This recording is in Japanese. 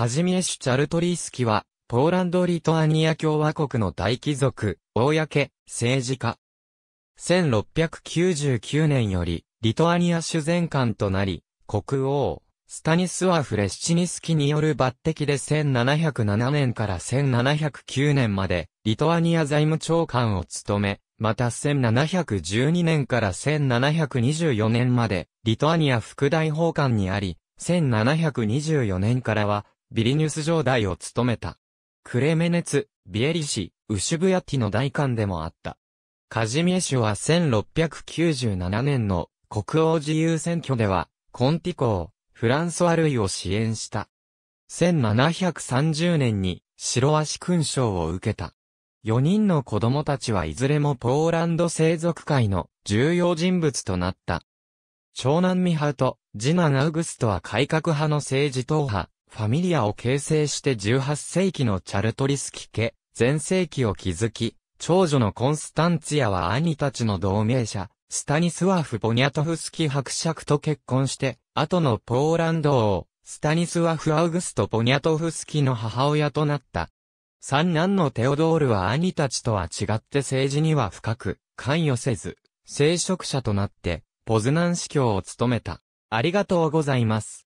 カジミエシュ・チャルトリースキは、ポーランド・リトアニア共和国の大貴族、公、政治家。1699年より、リトアニア主前官となり、国王、スタニスワフ・レシチニスキによる抜擢で1707年から1709年まで、リトアニア財務長官を務め、また1712年から1724年まで、リトアニア副大法官にあり、1724年からは、ビリニュス城代を務めた。クレメネツ、ビエリシ、ウシュブヤティの大官でもあった。カジミエ氏は1697年の国王自由選挙では、コンティコー・フランソワルイを支援した。1730年に白足勲章を受けた。4人の子供たちはいずれもポーランド製族会の重要人物となった。長男ミハと、次男アウグストは改革派の政治党派、ファミリアを形成して18世紀のチャルトリスキ家、前世紀を築き、長女のコンスタンツィアは兄たちの同盟者、スタニスワフ・ポニャトフスキ伯爵と結婚して、後のポーランド王、スタニスワフ・アウグスト・ポニャトフスキの母親となった。三男のテオドールは兄たちとは違って政治には深く関与せず、聖職者となって、ポズナン司教を務めた。ありがとうございます。